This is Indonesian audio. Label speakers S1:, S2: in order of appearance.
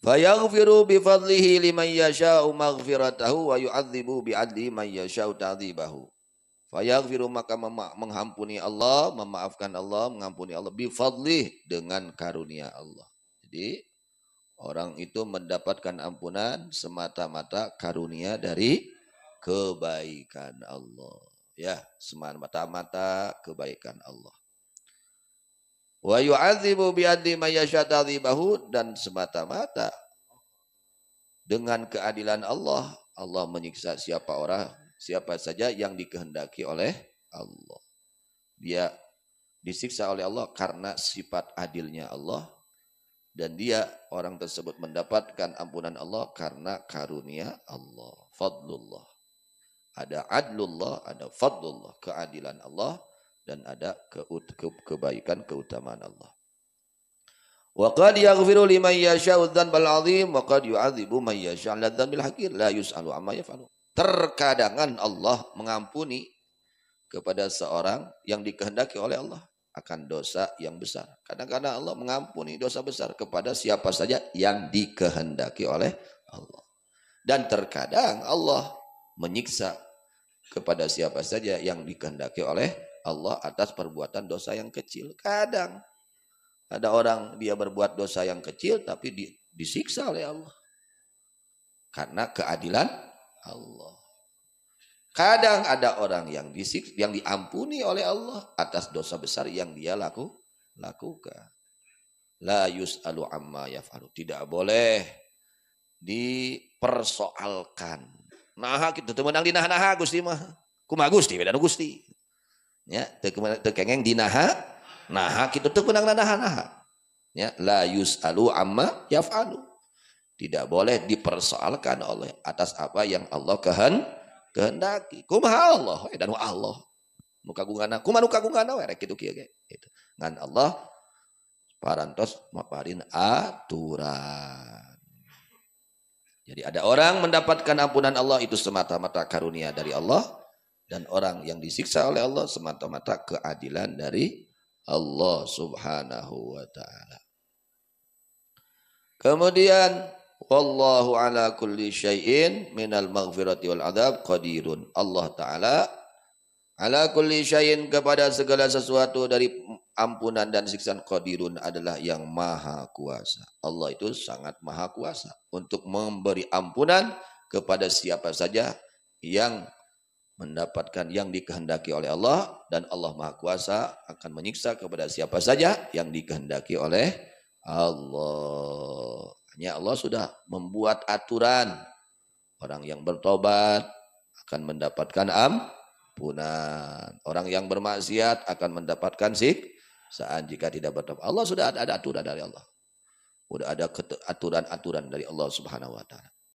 S1: Fayaghfiru bifadlihi liman yasha'u maghfiratahu wa yu'adzibu bi'adli man yasha'u ta'dzibahu. Fayaghfiru maka menghampuni Allah, memaafkan Allah, mengampuni Allah bifadlih dengan karunia Allah. Jadi orang itu mendapatkan ampunan semata-mata karunia dari kebaikan Allah. Ya, semata-mata kebaikan Allah. Wa yu'adzibu bi'adli mayyashadaribahu dan semata-mata dengan keadilan Allah Allah menyiksa siapa orang siapa saja yang dikehendaki oleh Allah. Dia disiksa oleh Allah karena sifat adilnya Allah dan dia orang tersebut mendapatkan ampunan Allah karena karunia Allah, fadlullah. Ada adlullah, ada fadlullah, keadilan Allah dan ada kebaikan keutamaan Allah. Wa qad yaghfiru liman yasha'u dzanbal 'adzim wa qad yu'adzibu man yasha'u dzanbil hakir la yus'alu amma yaf'alu. Terkadangan Allah mengampuni kepada seorang yang dikehendaki oleh Allah akan dosa yang besar. Kadang-kadang Allah mengampuni dosa besar kepada siapa saja yang dikehendaki oleh Allah. Dan terkadang Allah menyiksa kepada siapa saja yang dikehendaki oleh Allah atas perbuatan dosa yang kecil. Kadang ada orang dia berbuat dosa yang kecil tapi di, disiksa oleh Allah. Karena keadilan Allah. Kadang ada orang yang disiksa, yang diampuni oleh Allah atas dosa besar yang dia laku, lakukan. La yus'alu amma yaf'alu. Tidak boleh dipersoalkan. Nah kita temenang di nah-nah Gusti mah. Kuma Gusti, beda Gusti ya tekengeng dinaha naha kita tuh kunang naha naha ya la yusalu amma yafalu tidak boleh dipersoalkan oleh atas apa yang Allah kehen kehendaki kumaha Allah eh, dan Allah nu kagungana kumaha nu kagungana we rek kitu kieu ge gitu. ngan Allah parantos maparin aturan jadi ada orang mendapatkan ampunan Allah itu semata-mata karunia dari Allah dan orang yang disiksa oleh Allah semata-mata keadilan dari Allah subhanahu wa ta'ala. Kemudian Wallahu ala kulli syai'in minal maghfirati wal adab qadirun. Allah Ta'ala ala kulli syai'in kepada segala sesuatu dari ampunan dan siksaan qadirun adalah yang maha kuasa. Allah itu sangat maha kuasa untuk memberi ampunan kepada siapa saja yang mendapatkan yang dikehendaki oleh Allah dan Allah Maha Kuasa akan menyiksa kepada siapa saja yang dikehendaki oleh Allah. Hanya Allah sudah membuat aturan orang yang bertobat akan mendapatkan ampunan, orang yang bermaksiat akan mendapatkan sik. Saat jika tidak bertobat. Allah sudah ada, ada aturan dari Allah. Sudah ada aturan-aturan dari Allah Subhanahu wa taala.